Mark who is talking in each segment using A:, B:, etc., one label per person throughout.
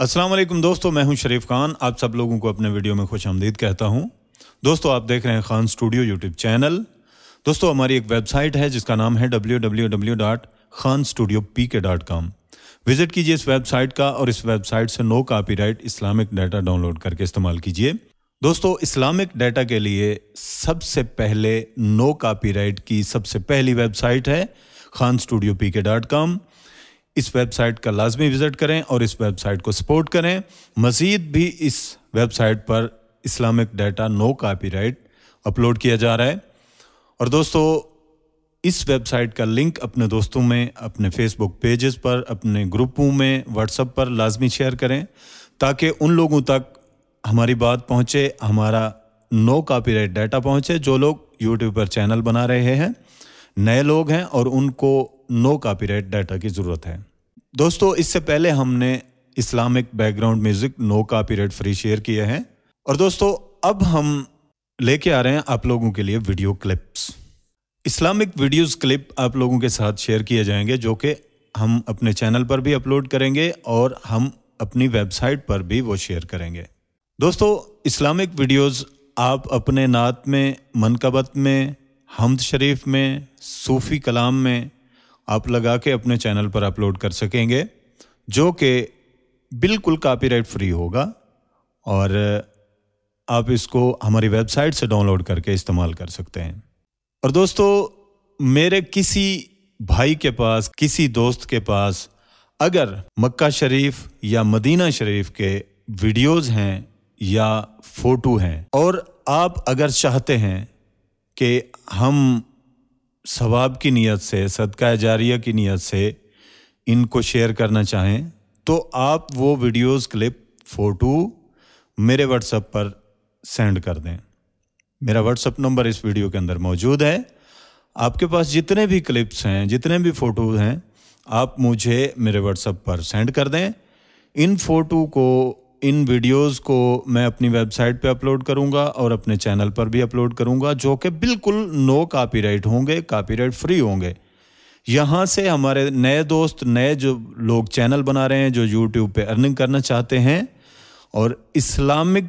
A: असलम दोस्तों मैं हूं शरीफ खान आप सब लोगों को अपने वीडियो में खुश आमदीद कहता हूं दोस्तों आप देख रहे हैं खान स्टूडियो यूट्यूब चैनल दोस्तों हमारी एक वेबसाइट है जिसका नाम है W W W dot Khan studio P K dot com visit कीजिए इस वेबसाइट का और इस वेबसाइट से no copyright Islamic data download करके इस्तेमाल कीजिए दोस्तों इस्लामिक डाटा के लिए सबसे पहले नो राइट की सबसे पहली वेबसाइट है Khan studio P K dot com इस वेबसाइट का लाजमी विज़िट करें और इस वेबसाइट को सपोर्ट करें मज़ीद भी इस वेबसाइट पर Islamic data no copy upload किया जा रहा है और दोस्तों इस वेबसाइट का लिंक अपने दोस्तों में अपने फेसबुक पेजेस पर अपने ग्रुपों में व्हाट्सएप पर लाजमी शेयर करें ताकि उन लोगों तक हमारी बात पहुँचे हमारा नो कॉपीराइट डाटा पहुँचे जो लोग यूट्यूब पर चैनल बना रहे हैं नए लोग हैं और उनको नो कॉपीराइट डाटा की ज़रूरत है दोस्तों इससे पहले हमने इस्लामिक बैकग्राउंड म्यूज़िक नो का पीरियड फ्री शेयर किए हैं और दोस्तों अब हम लेके आ रहे हैं आप लोगों के लिए video clips Islamic videos clip आप लोगों के साथ शेयर किए जाएंगे जो कि हम अपने चैनल पर भी अपलोड करेंगे और हम अपनी वेबसाइट पर भी वो शेयर करेंगे दोस्तों इस्लामिक वीडियोस आप अपने नात में मनकबत में हमद शरीफ में सूफ़ी कलाम में आप लगा के अपने चैनल पर अपलोड कर सकेंगे जो कि बिल्कुल कॉपीराइट फ्री होगा और आप इसको हमारी वेबसाइट से डाउनलोड करके इस्तेमाल कर सकते हैं और दोस्तों मेरे किसी भाई के पास किसी दोस्त के पास अगर मक्का शरीफ या मदीना शरीफ के वीडियोस हैं या फ़ोटो हैं और आप अगर चाहते हैं कि हम सवाब की नीयत से सदका जारिया की नीयत से इनको शेयर करना चाहें तो आप वो वीडियोस क्लिप फ़ोटो मेरे व्हाट्सएप पर सेंड कर दें मेरा व्हाट्सएप नंबर इस वीडियो के अंदर मौजूद है आपके पास जितने भी क्लिप्स हैं जितने भी फ़ोटो हैं आप मुझे मेरे व्हाट्सएप पर सेंड कर दें इन फ़ोटो को इन वीडियोस को मैं अपनी वेबसाइट पे अपलोड करूँगा और अपने चैनल पर भी अपलोड करूँगा जो कि बिल्कुल नो कॉपीराइट होंगे कॉपीराइट फ्री होंगे यहाँ से हमारे नए दोस्त नए जो लोग चैनल बना रहे हैं जो यूट्यूब पे अर्निंग करना चाहते हैं और इस्लामिक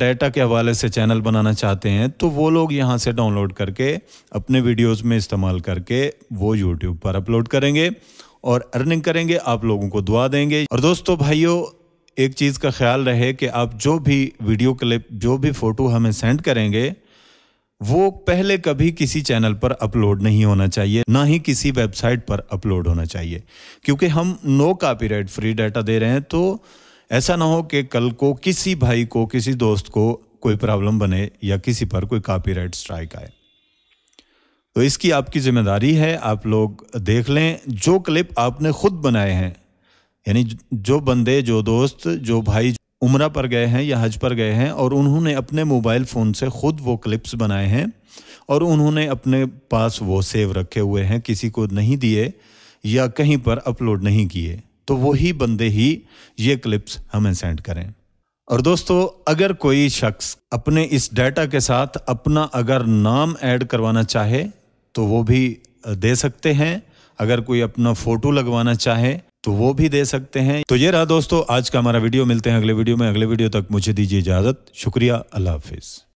A: डाटा के हवाले से चैनल बनाना चाहते हैं तो वो लोग यहाँ से डाउनलोड करके अपने वीडियोस में इस्तेमाल करके वो यूट्यूब पर अपलोड करेंगे और अर्निंग करेंगे आप लोगों को दुआ देंगे और दोस्तों भाइयों एक चीज़ का ख्याल रहे कि आप जो भी वीडियो क्लिप जो भी फ़ोटो हमें सेंड करेंगे वो पहले कभी किसी चैनल पर अपलोड नहीं होना चाहिए ना ही किसी वेबसाइट पर अपलोड होना चाहिए क्योंकि हम नो कॉपीराइट फ्री डाटा दे रहे हैं तो ऐसा ना हो कि कल को किसी भाई को किसी दोस्त को कोई प्रॉब्लम बने या किसी पर कोई कॉपीराइट स्ट्राइक आए तो इसकी आपकी जिम्मेदारी है आप लोग देख लें जो क्लिप आपने खुद बनाए हैं यानी जो बंदे जो दोस्त जो भाई उम्र पर गए हैं या हज पर गए हैं और उन्होंने अपने मोबाइल फ़ोन से ख़ुद वो क्लिप्स बनाए हैं और उन्होंने अपने पास वो सेव रखे हुए हैं किसी को नहीं दिए या कहीं पर अपलोड नहीं किए तो वही बंदे ही ये क्लिप्स हमें सेंड करें और दोस्तों अगर कोई शख्स अपने इस डाटा के साथ अपना अगर नाम ऐड करवाना चाहे तो वो भी दे सकते हैं अगर कोई अपना फ़ोटो लगवाना चाहे तो वो भी दे सकते हैं तो ये रहा दोस्तों आज का हमारा वीडियो मिलते हैं अगले वीडियो में अगले वीडियो तक मुझे दीजिए इजाज़त शुक्रिया अल्लाह हाफिज़